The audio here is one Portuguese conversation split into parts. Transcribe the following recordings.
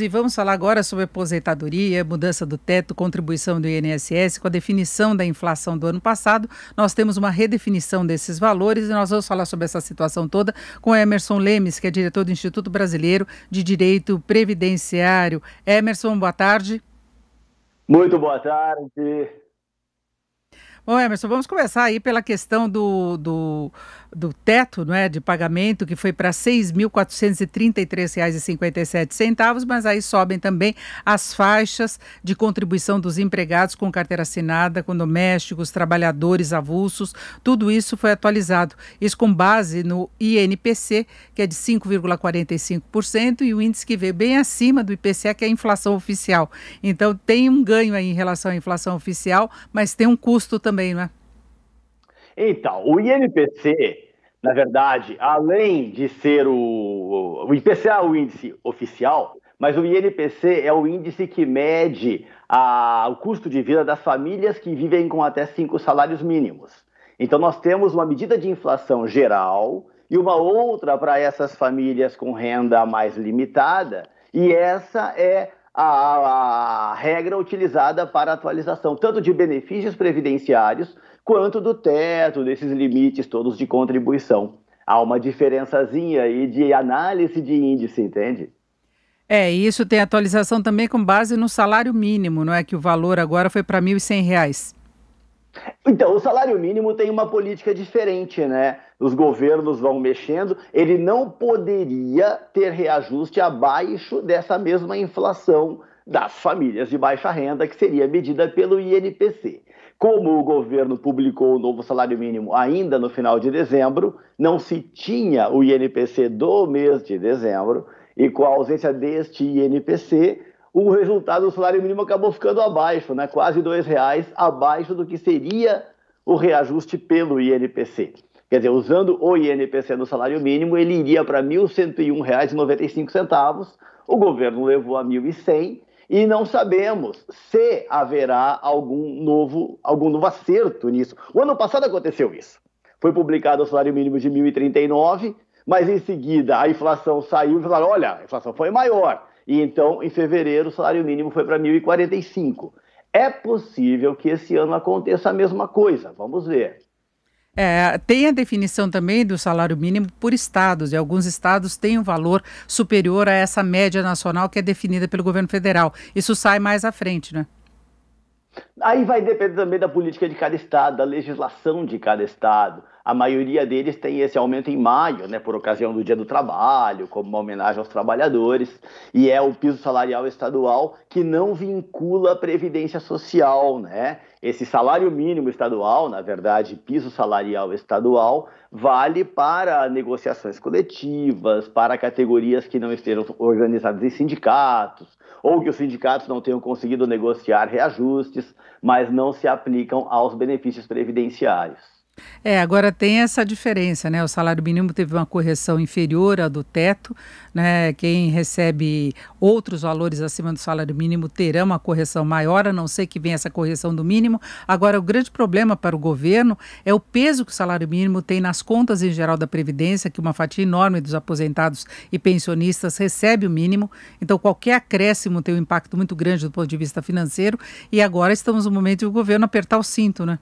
e vamos falar agora sobre aposentadoria, mudança do teto, contribuição do INSS. Com a definição da inflação do ano passado, nós temos uma redefinição desses valores e nós vamos falar sobre essa situação toda com Emerson Lemes, que é diretor do Instituto Brasileiro de Direito Previdenciário. Emerson, boa tarde. Muito boa tarde. Ô Emerson, vamos começar aí pela questão do, do, do teto não é, de pagamento, que foi para R$ 6.433,57, mas aí sobem também as faixas de contribuição dos empregados com carteira assinada, com domésticos, trabalhadores avulsos, tudo isso foi atualizado. Isso com base no INPC, que é de 5,45%, e o índice que veio bem acima do IPCA, que é a inflação oficial. Então tem um ganho aí em relação à inflação oficial, mas tem um custo também também, não é? Então, o INPC, na verdade, além de ser o. O é o índice oficial, mas o INPC é o índice que mede a, o custo de vida das famílias que vivem com até cinco salários mínimos. Então, nós temos uma medida de inflação geral e uma outra para essas famílias com renda mais limitada, e essa é a, a regra utilizada para atualização, tanto de benefícios previdenciários quanto do teto, desses limites todos de contribuição. Há uma diferençazinha aí de análise de índice, entende? É, e isso tem atualização também com base no salário mínimo, não é? Que o valor agora foi para R$ 1.100. Então, o salário mínimo tem uma política diferente, né? Os governos vão mexendo, ele não poderia ter reajuste abaixo dessa mesma inflação das famílias de baixa renda, que seria medida pelo INPC. Como o governo publicou o novo salário mínimo ainda no final de dezembro, não se tinha o INPC do mês de dezembro, e com a ausência deste INPC, o resultado do salário mínimo acabou ficando abaixo, né? quase R$ reais abaixo do que seria o reajuste pelo INPC. Quer dizer, usando o INPC no salário mínimo, ele iria para R$ 1.101,95, o governo levou a R$ 1.100 e não sabemos se haverá algum novo, algum novo acerto nisso. O ano passado aconteceu isso. Foi publicado o salário mínimo de 1.039, mas em seguida a inflação saiu e falaram: olha, a inflação foi maior. E então, em fevereiro, o salário mínimo foi para 1.045. É possível que esse ano aconteça a mesma coisa, vamos ver. É, tem a definição também do salário mínimo por estados, e alguns estados têm um valor superior a essa média nacional que é definida pelo governo federal. Isso sai mais à frente, né? Aí vai depender também da política de cada estado, da legislação de cada estado a maioria deles tem esse aumento em maio, né, por ocasião do Dia do Trabalho, como uma homenagem aos trabalhadores, e é o piso salarial estadual que não vincula a previdência social, né? Esse salário mínimo estadual, na verdade, piso salarial estadual, vale para negociações coletivas, para categorias que não estejam organizadas em sindicatos, ou que os sindicatos não tenham conseguido negociar reajustes, mas não se aplicam aos benefícios previdenciários. É, agora tem essa diferença, né? O salário mínimo teve uma correção inferior à do teto, né? Quem recebe outros valores acima do salário mínimo terá uma correção maior, a não ser que venha essa correção do mínimo. Agora, o grande problema para o governo é o peso que o salário mínimo tem nas contas em geral da Previdência, que uma fatia enorme dos aposentados e pensionistas recebe o mínimo. Então, qualquer acréscimo tem um impacto muito grande do ponto de vista financeiro. E agora estamos no momento de o governo apertar o cinto, né?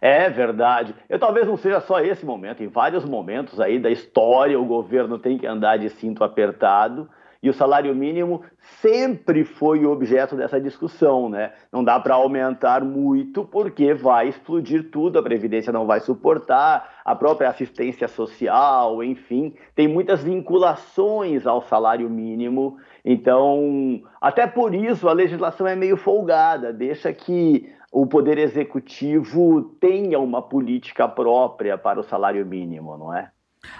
É verdade. Eu talvez não seja só esse momento. Em vários momentos aí da história, o governo tem que andar de cinto apertado e o salário mínimo sempre foi objeto dessa discussão, né? Não dá para aumentar muito porque vai explodir tudo, a previdência não vai suportar, a própria assistência social, enfim, tem muitas vinculações ao salário mínimo. Então, até por isso a legislação é meio folgada, deixa que o poder executivo tenha uma política própria para o salário mínimo, não é?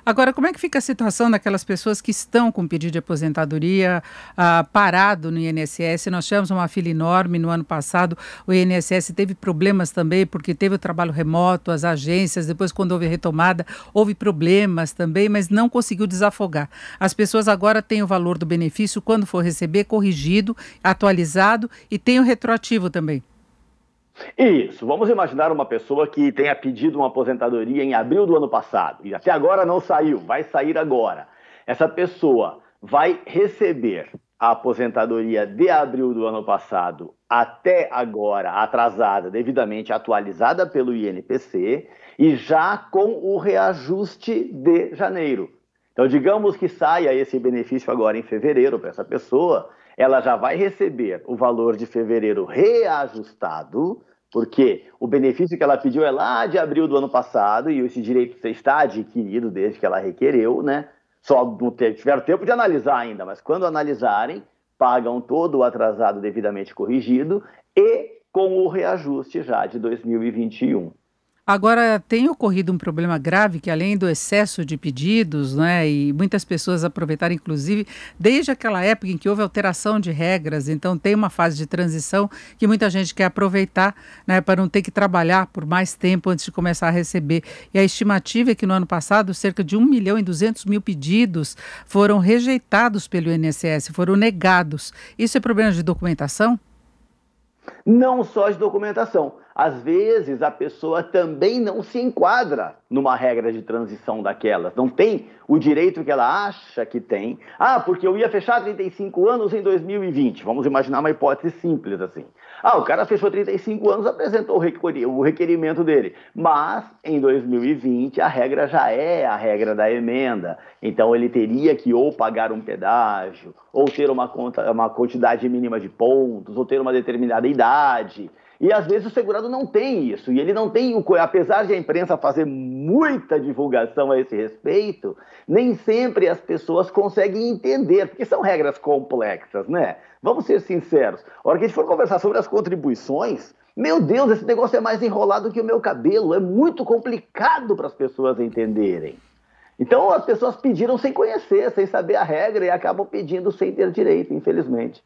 Agora, como é que fica a situação daquelas pessoas que estão com pedido de aposentadoria ah, parado no INSS? Nós tivemos uma fila enorme no ano passado. O INSS teve problemas também, porque teve o trabalho remoto, as agências. Depois, quando houve retomada, houve problemas também, mas não conseguiu desafogar. As pessoas agora têm o valor do benefício, quando for receber, corrigido, atualizado e tem o retroativo também. Isso, vamos imaginar uma pessoa que tenha pedido uma aposentadoria em abril do ano passado e até agora não saiu, vai sair agora. Essa pessoa vai receber a aposentadoria de abril do ano passado até agora atrasada, devidamente atualizada pelo INPC e já com o reajuste de janeiro. Então, digamos que saia esse benefício agora em fevereiro para essa pessoa ela já vai receber o valor de fevereiro reajustado, porque o benefício que ela pediu é lá de abril do ano passado e esse direito está adquirido desde que ela requereu, né? Só não tiveram tempo de analisar ainda, mas quando analisarem, pagam todo o atrasado devidamente corrigido e com o reajuste já de 2021. Agora, tem ocorrido um problema grave que, além do excesso de pedidos, né, e muitas pessoas aproveitaram, inclusive, desde aquela época em que houve alteração de regras, então tem uma fase de transição que muita gente quer aproveitar né, para não ter que trabalhar por mais tempo antes de começar a receber. E a estimativa é que no ano passado, cerca de 1 milhão e 200 mil pedidos foram rejeitados pelo INSS, foram negados. Isso é problema de documentação? não só de documentação. Às vezes a pessoa também não se enquadra numa regra de transição daquelas, não tem o direito que ela acha que tem. Ah, porque eu ia fechar 35 anos em 2020. Vamos imaginar uma hipótese simples assim. Ah, o cara fechou 35 anos, apresentou o requerimento dele, mas em 2020 a regra já é a regra da emenda. Então ele teria que ou pagar um pedágio, ou ter uma, conta, uma quantidade mínima de pontos, ou ter uma determinada idade e às vezes o segurado não tem isso, e ele não tem o. Apesar de a imprensa fazer muita divulgação a esse respeito, nem sempre as pessoas conseguem entender, porque são regras complexas, né? Vamos ser sinceros. A hora que a gente for conversar sobre as contribuições, meu Deus, esse negócio é mais enrolado que o meu cabelo, é muito complicado para as pessoas entenderem. Então as pessoas pediram sem conhecer, sem saber a regra e acabam pedindo sem ter direito, infelizmente.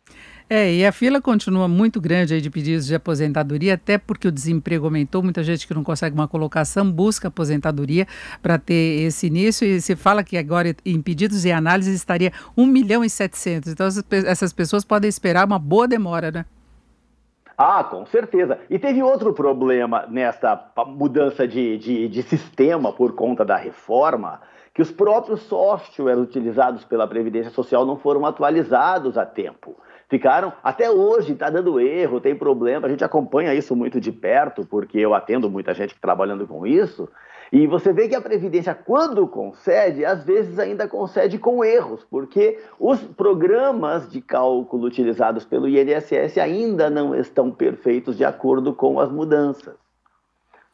É, e a fila continua muito grande aí de pedidos de aposentadoria, até porque o desemprego aumentou, muita gente que não consegue uma colocação busca aposentadoria para ter esse início, e se fala que agora em pedidos e análises estaria 1 milhão e 700, então essas pessoas podem esperar uma boa demora, né? Ah, com certeza. E teve outro problema nessa mudança de, de, de sistema por conta da reforma, que os próprios softwares utilizados pela Previdência Social não foram atualizados a tempo. Ficaram, até hoje está dando erro, tem problema, a gente acompanha isso muito de perto, porque eu atendo muita gente trabalhando com isso, e você vê que a Previdência, quando concede, às vezes ainda concede com erros, porque os programas de cálculo utilizados pelo INSS ainda não estão perfeitos de acordo com as mudanças.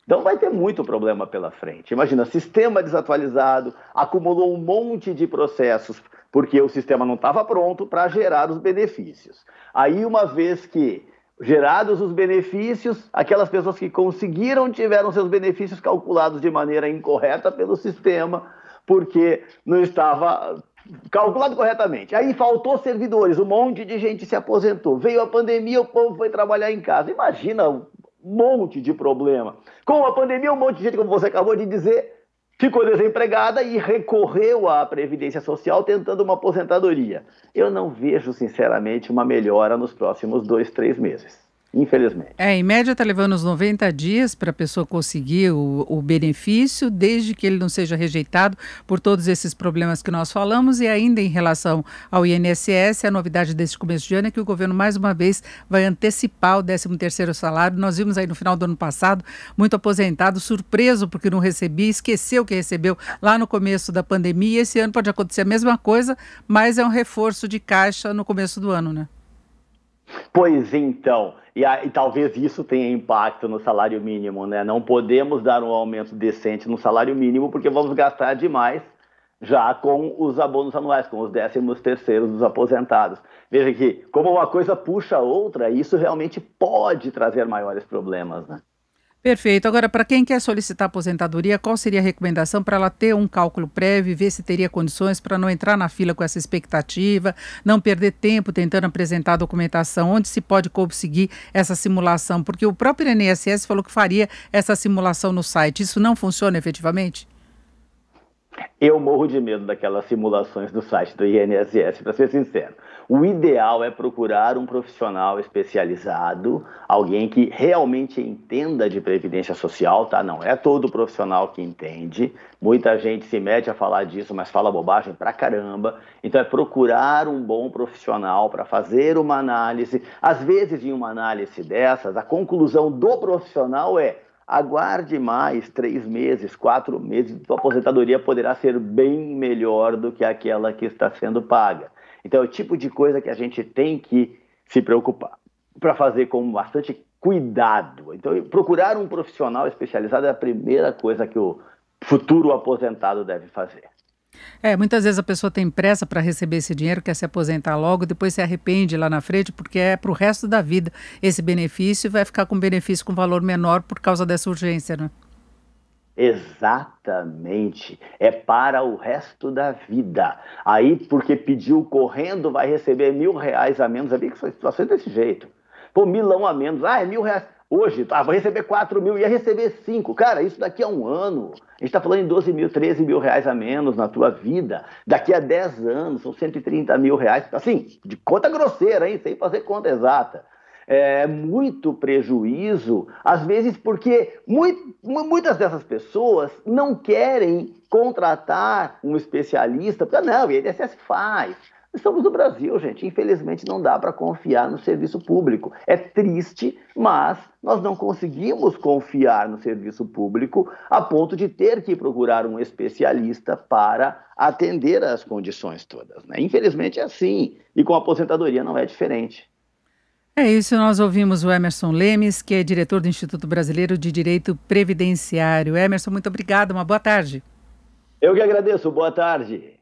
Então vai ter muito problema pela frente. Imagina, sistema desatualizado, acumulou um monte de processos porque o sistema não estava pronto para gerar os benefícios. Aí, uma vez que gerados os benefícios, aquelas pessoas que conseguiram tiveram seus benefícios calculados de maneira incorreta pelo sistema, porque não estava calculado corretamente. Aí faltou servidores, um monte de gente se aposentou. Veio a pandemia, o povo foi trabalhar em casa. Imagina monte de problema. Com a pandemia, um monte de gente, como você acabou de dizer, ficou desempregada e recorreu à Previdência Social tentando uma aposentadoria. Eu não vejo, sinceramente, uma melhora nos próximos dois, três meses infelizmente. É, em média está levando uns 90 dias para a pessoa conseguir o, o, benefício, desde que ele não seja rejeitado por todos esses problemas que nós falamos. E ainda em relação ao INSS, a novidade desse começo de ano é que o governo mais uma vez vai antecipar o 13º salário. Nós vimos aí no final do ano passado muito aposentado, surpreso porque não recebia, esqueceu que recebeu lá no começo da pandemia. Esse ano pode acontecer a mesma coisa, mas é um reforço de caixa no começo do ano, né? Pois então, e, e, talvez isso tenha impacto no salário mínimo, né? Não podemos dar um aumento decente no salário mínimo porque vamos gastar demais já com os abonos anuais, com os décimos terceiros dos aposentados. Veja que como uma coisa puxa a outra, isso realmente pode trazer maiores problemas, né? Perfeito. Agora, para quem quer solicitar aposentadoria, qual seria a recomendação para ela ter um cálculo prévio e ver se teria condições para não entrar na fila com essa expectativa, não perder tempo tentando apresentar a documentação? Onde se pode conseguir essa simulação? Porque o próprio INSS falou que faria essa simulação no site. Isso não funciona efetivamente? Eu morro de medo daquelas simulações do site do INSS, para ser sincero. O ideal é procurar um profissional especializado, alguém que realmente entenda de previdência social, tá? Não é todo profissional que entende. Muita gente se mete a falar disso, mas fala bobagem pra caramba. Então é procurar um bom profissional para fazer uma análise. Às vezes, em uma análise dessas, a conclusão do profissional é: aguarde mais três meses, quatro meses, sua aposentadoria poderá ser bem melhor do que aquela que está sendo paga. Então é o tipo de coisa que a gente tem que se preocupar para fazer com bastante cuidado. Então, procurar um profissional especializado é a primeira coisa que o futuro aposentado deve fazer. É, muitas vezes a pessoa tem pressa para receber esse dinheiro, quer se aposentar logo, depois se arrepende lá na frente, porque é para o resto da vida esse benefício e vai ficar com benefício com valor menor por causa dessa urgência, né? Exatamente, é para o resto da vida. Aí, porque pediu correndo, vai receber mil reais a menos. Havia situações desse jeito. Pô, milão a menos, ah, é mil reais. Hoje, ah, vou receber quatro mil, ia receber cinco Cara, isso daqui a um ano. A gente está falando em 12 mil, 13 mil reais a menos na tua vida. Daqui a 10 anos, são 130 mil reais. Assim, de conta grosseira, hein? Sem fazer conta exata é, muito prejuízo, às vezes porque muito, muitas dessas pessoas não querem contratar um especialista, porque não, o INSS faz. Estamos no Brasil, gente. Infelizmente não dá para confiar no serviço público. É triste, mas nós não conseguimos confiar no serviço público a ponto de ter que procurar um especialista para atender às condições todas. Né? Infelizmente é assim. E com a aposentadoria não é diferente. É isso, nós ouvimos o Emerson Lemes, que é diretor do Instituto Brasileiro de Direito Previdenciário. Emerson, muito obrigado, uma boa tarde. Eu que agradeço, boa tarde.